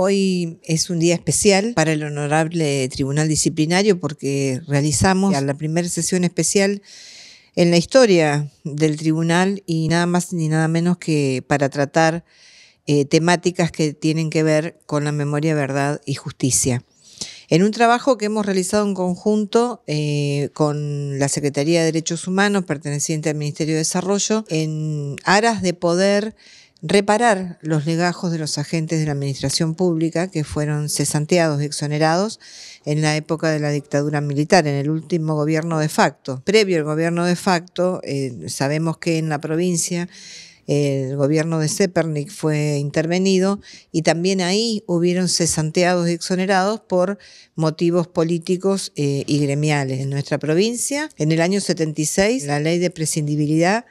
Hoy es un día especial para el Honorable Tribunal Disciplinario porque realizamos la primera sesión especial en la historia del tribunal y nada más ni nada menos que para tratar eh, temáticas que tienen que ver con la memoria, verdad y justicia. En un trabajo que hemos realizado en conjunto eh, con la Secretaría de Derechos Humanos, perteneciente al Ministerio de Desarrollo, en aras de poder reparar los legajos de los agentes de la administración pública que fueron cesanteados y exonerados en la época de la dictadura militar, en el último gobierno de facto. Previo al gobierno de facto, eh, sabemos que en la provincia eh, el gobierno de Zepernik fue intervenido y también ahí hubieron cesanteados y exonerados por motivos políticos eh, y gremiales. En nuestra provincia, en el año 76, la ley de prescindibilidad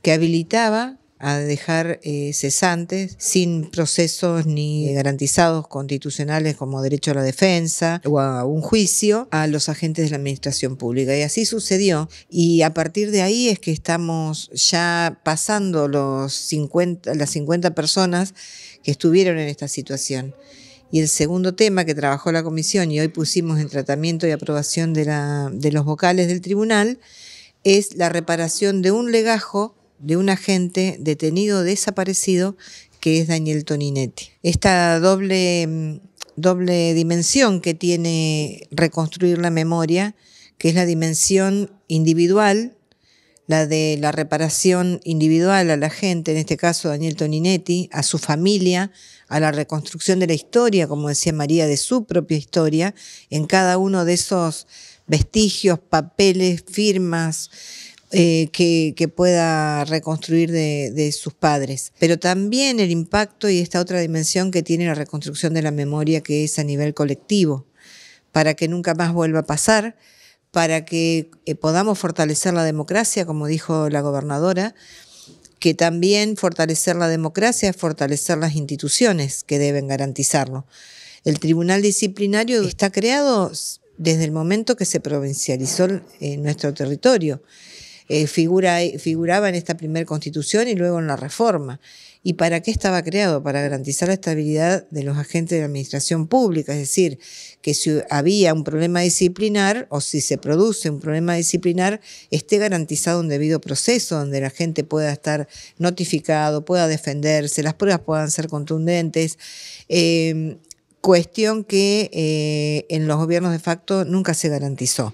que habilitaba a dejar eh, cesantes sin procesos ni eh, garantizados constitucionales como derecho a la defensa o a un juicio a los agentes de la administración pública. Y así sucedió. Y a partir de ahí es que estamos ya pasando los 50, las 50 personas que estuvieron en esta situación. Y el segundo tema que trabajó la comisión y hoy pusimos en tratamiento y aprobación la, de los vocales del tribunal es la reparación de un legajo de un agente detenido desaparecido que es Daniel Toninetti. Esta doble, mm, doble dimensión que tiene reconstruir la memoria, que es la dimensión individual, la de la reparación individual a la gente, en este caso Daniel Toninetti, a su familia, a la reconstrucción de la historia, como decía María, de su propia historia, en cada uno de esos vestigios, papeles, firmas, eh, que, pueda reconstruir de, sus padres. Pero también el impacto y esta otra dimensión que tiene la reconstrucción de la memoria, que es a nivel colectivo, para que nunca más vuelva a pasar, para que eh, podamos fortalecer la democracia, como dijo la gobernadora, que también fortalecer la democracia es fortalecer las instituciones que deben garantizarlo. El tribunal disciplinario está creado desde el momento que se provincializó en eh, nuestro territorio eh, figuraba en esta primera constitución y luego en la reforma. ¿Y para qué estaba creado? Para garantizar la estabilidad de los agentes de la administración pública, es decir, que si había un problema disciplinar o si se produce un problema disciplinar, esté garantizado un debido proceso donde la gente pueda estar notificado, pueda defenderse, las pruebas puedan ser contundentes. Eh, cuestión que eh, en los gobiernos de facto nunca se garantizó.